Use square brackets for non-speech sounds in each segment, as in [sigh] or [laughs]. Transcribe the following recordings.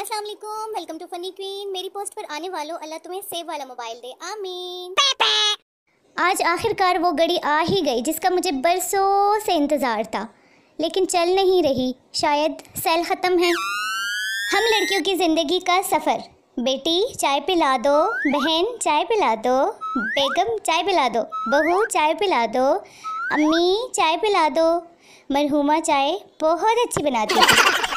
अस्सलाम वालेकुम welcome to funny queen मेरी पोस्ट पर आने वालों अल्लाह तुम्हें सेब वाला मोबाइल दे आमीन आज आखिरकार वो घड़ी आ ही गई जिसका मुझे बरसों से इंतज़ार था लेकिन चल नहीं रही शायद सेल ख़त्म है हम लड़कियों की ज़िंदगी का सफ़र बेटी चाय पिला दो बहन चाय पिला दो बेगम चाय पिला दो बहू चाय पिला दो अम्मी चाय पिला दो मरहुमा चाय बहुत अच्छी बनाती है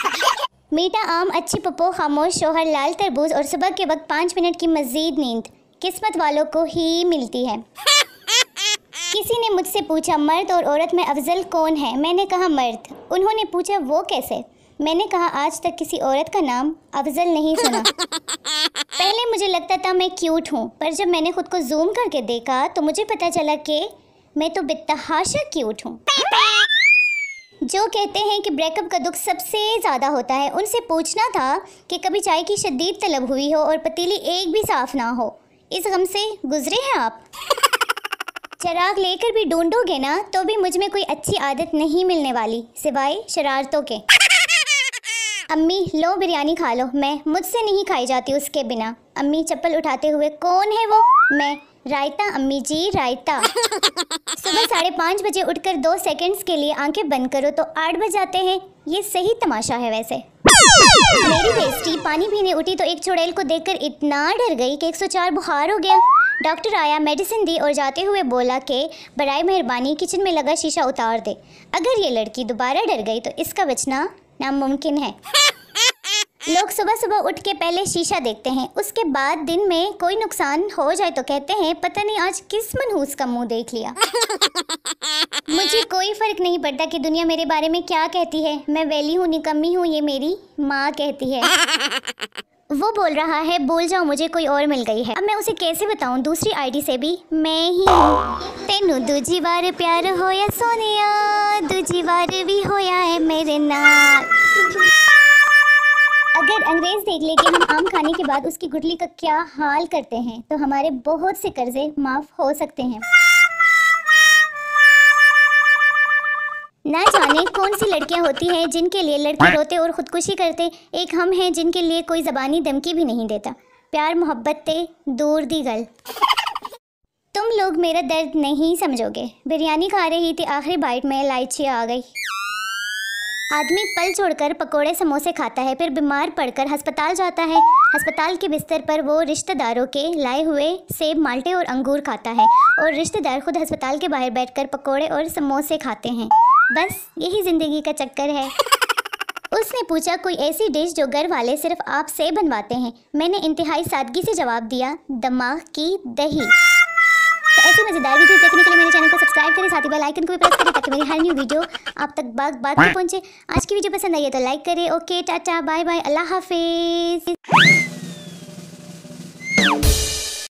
मीठा आम अच्छी पपो खामोश शोहर लाल तरबूज और सुबह के वक्त पाँच मिनट की मजीद नींद किस्मत वालों को ही मिलती है किसी ने मुझसे पूछा मर्द और औरत में अफजल कौन है मैंने कहा मर्द उन्होंने पूछा वो कैसे मैंने कहा आज तक किसी औरत का नाम अफजल नहीं सुना पहले मुझे लगता था मैं क्यूट हूँ पर जब मैंने खुद को जूम करके देखा तो मुझे पता चला कि मैं तो बेतहाशा क्यूट हूँ जो कहते हैं कि ब्रेकअप का दुख सबसे ज़्यादा होता है उनसे पूछना था कि कभी चाय की शदीद तलब हुई हो और पतीली एक भी साफ ना हो इस गम से गुजरे हैं आप [laughs] चराग लेकर भी ढूंढोगे ना तो भी मुझ में कोई अच्छी आदत नहीं मिलने वाली सिवाय शरारतों के अम्मी लो बिरयानी खा लो मैं मुझसे नहीं खाई जाती उसके बिना अम्मी चप्पल उठाते हुए कौन है वो मैं रायता अम्मी जी रायता सुबह साढ़े पाँच बजे उठकर दो सेकंड्स के लिए आंखें बंद करो तो आठ बज जाते हैं ये सही तमाशा है वैसे मेरी बेस्टी पानी पीने उठी तो एक चुड़ैल को देखकर इतना डर गई कि 104 बुखार हो गया डॉक्टर आया मेडिसिन दी और जाते हुए बोला कि बरए मेहरबानी किचन में लगा शीशा उतार दे अगर ये लड़की दोबारा डर गई तो इसका बचना नामुमकिन है लोग सुबह सुबह उठ के पहले शीशा देखते हैं उसके बाद दिन में कोई नुकसान हो जाए तो कहते हैं पता नहीं आज किस मनहूस का मुंह देख लिया [laughs] मुझे कोई फर्क नहीं पड़ता कि दुनिया मेरे बारे में क्या कहती है मैं वैली हूँ निकम्मी हूँ ये मेरी माँ कहती है [laughs] वो बोल रहा है बोल जाओ मुझे कोई और मिल गई है अब मैं उसे कैसे बताऊं दूसरी आईडी से भी मैं ही हूँ तेनू दूजी बार प्यार होया सोनिया दूजी बार भी होया है मेरे नाल अगर अंग्रेज देख ले कि हम आम खाने के बाद उसकी गुटली का क्या हाल करते हैं तो हमारे बहुत से कर्जे माफ हो सकते हैं ना जाने कौन सी लड़कियां होती हैं जिनके लिए लड़के रोते और खुदकुशी करते एक हम हैं जिनके लिए कोई जबानी धमकी भी नहीं देता प्यार मोहब्बत ते दूर दी गल तुम लोग मेरा दर्द नहीं समझोगे बिरयानी खा रही थी आखिरी बाइट में इलायची आ गई आदमी पल छोड़कर पकोड़े समोसे खाता है फिर बीमार पड़कर अस्पताल जाता है अस्पताल के बिस्तर पर वो रिश्तेदारों के लाए हुए सेब माल्टे और अंगूर खाता है और रिश्तेदार खुद अस्पताल के बाहर बैठकर पकोड़े और समोसे खाते हैं बस यही ज़िंदगी का चक्कर है [laughs] उसने पूछा कोई ऐसी डिश जो घर वाले सिर्फ आप से बनवाते हैं मैंने इंतहाई सादगी से जवाब दिया दमा की दही ऐसे मजेदार वीडियो देखने के लिए मेरे चैनल को सब्सक्राइब करें साथ ही बेल आइकन को भी प्रेस करें ताकि मेरी हर न्यू वीडियो आप तक बाग बात पहुंचे आज की वीडियो पसंद आई है तो लाइक करें ओके टाटा बाय बाय अल्लाह हाफिज़